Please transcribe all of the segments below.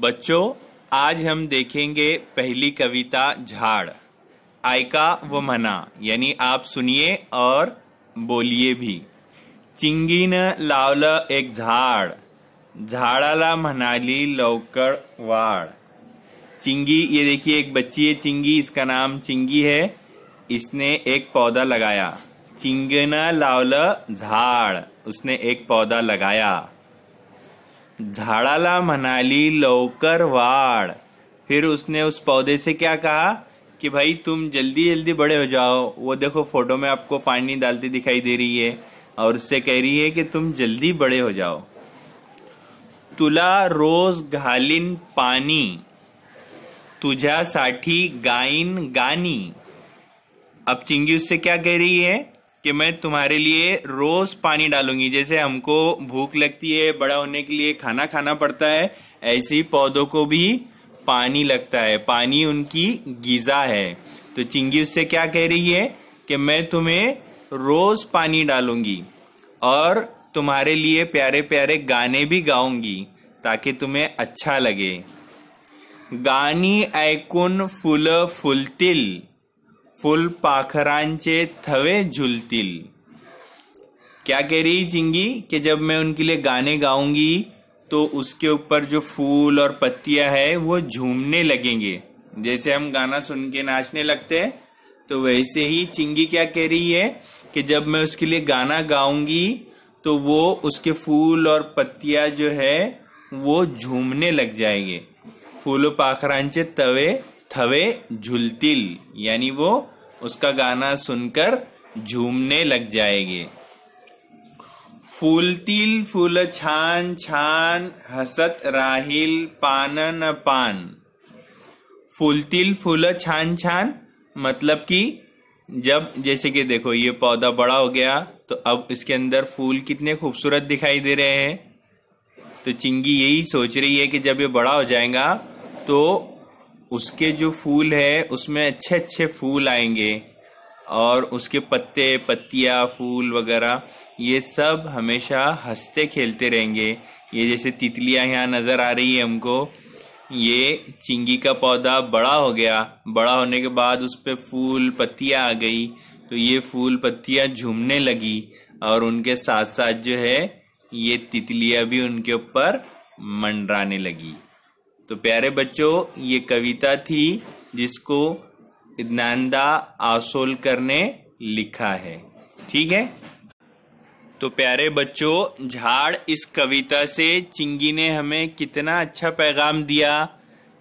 बच्चों आज हम देखेंगे पहली कविता झाड़ आयका व मना यानी आप सुनिए और बोलिए भी चिंगी न लावल एक झाड झाडाला मनाली लवकर वाड़ चिंगी ये देखिए एक बच्ची है चिंगी इसका नाम चिंगी है इसने एक पौधा लगाया चिंगना लावल झाड़ उसने एक पौधा लगाया झाडाला मनाली लवकर वाड़ फिर उसने उस पौधे से क्या कहा कि भाई तुम जल्दी जल्दी बड़े हो जाओ वो देखो फोटो में आपको पानी डालती दिखाई दे रही है और उससे कह रही है कि तुम जल्दी बड़े हो जाओ तुला रोज घालिन पानी तुझा साठी गाइन गानी अब चिंगी उससे क्या कह रही है कि मैं तुम्हारे लिए रोज पानी डालूंगी जैसे हमको भूख लगती है बड़ा होने के लिए खाना खाना पड़ता है ऐसे ही पौधों को भी पानी लगता है पानी उनकी गीजा है तो चिंगी उससे क्या कह रही है कि मैं तुम्हें रोज पानी डालूंगी और तुम्हारे लिए प्यारे प्यारे गाने भी गाऊंगी ताकि तुम्हें अच्छा लगे गानी ऐकुन फुल फुलतिल फुलपाखरांचे थवे झुलतील क्या कह रही चिंगी कि जब मैं उनके लिए गाने गाऊंगी तो उसके ऊपर जो फूल और पत्तियां है वो झूमने लगेंगे जैसे हम गाना सुन के नाचने लगते हैं तो वैसे ही चिंगी क्या कह रही है कि जब मैं उसके लिए गाना गाऊंगी तो वो उसके फूल और पत्तियां जो है वो झूमने लग जाएंगे फूलों पाखरांचे तवे थवे झुलतिल यानी वो उसका गाना सुनकर झूमने लग जाएंगे फूलतिल फूल छान छान हसत राहिल पान न पान फूलतील फूल छान छान मतलब कि जब जैसे कि देखो ये पौधा बड़ा हो गया तो अब इसके अंदर फूल कितने खूबसूरत दिखाई दे रहे हैं तो चिंगी यही सोच रही है कि जब ये बड़ा हो जाएगा तो उसके जो फूल है उसमें अच्छे अच्छे फूल आएंगे और उसके पत्ते पत्तियाँ फूल वगैरह ये सब हमेशा हंसते खेलते रहेंगे ये जैसे तितलियाँ यहाँ नज़र आ रही है हमको ये चिंगी का पौधा बड़ा हो गया बड़ा होने के बाद उस पर फूल पत्तियाँ आ गई तो ये फूल पत्तियाँ झूमने लगी और उनके साथ साथ जो है ये तितलियाँ भी उनके ऊपर मंडराने लगी तो प्यारे बच्चों ये कविता थी जिसको नंदा आसोलकर ने लिखा है ठीक है तो प्यारे बच्चों झाड़ इस कविता से चिंगी ने हमें कितना अच्छा पैगाम दिया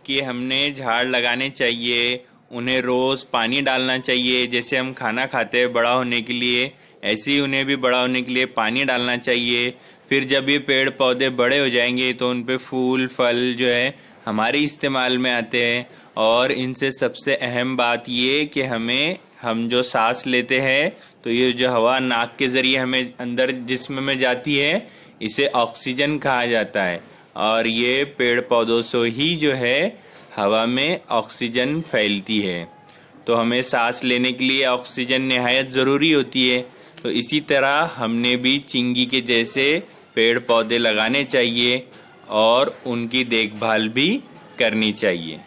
कि हमने झाड़ लगाने चाहिए उन्हें रोज़ पानी डालना चाहिए जैसे हम खाना खाते हैं बड़ा होने के लिए ऐसे ही उन्हें भी बड़ा होने के लिए पानी डालना चाहिए फिर जब ये पेड़ पौधे बड़े हो जाएंगे तो उन पर फूल फल जो है हमारे इस्तेमाल में आते हैं और इनसे सबसे अहम बात ये कि हमें हम जो सांस लेते हैं तो ये जो हवा नाक के ज़रिए हमें अंदर जिस्म में जाती है इसे ऑक्सीजन कहा जाता है और ये पेड़ पौधों से ही जो है हवा में ऑक्सीजन फैलती है तो हमें सांस लेने के लिए ऑक्सीजन नहायत ज़रूरी होती है तो इसी तरह हमने भी चिंगी के जैसे पेड़ पौधे लगाने चाहिए और उनकी देखभाल भी करनी चाहिए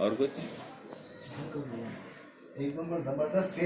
और कुछ एक नंबर जबरदस्त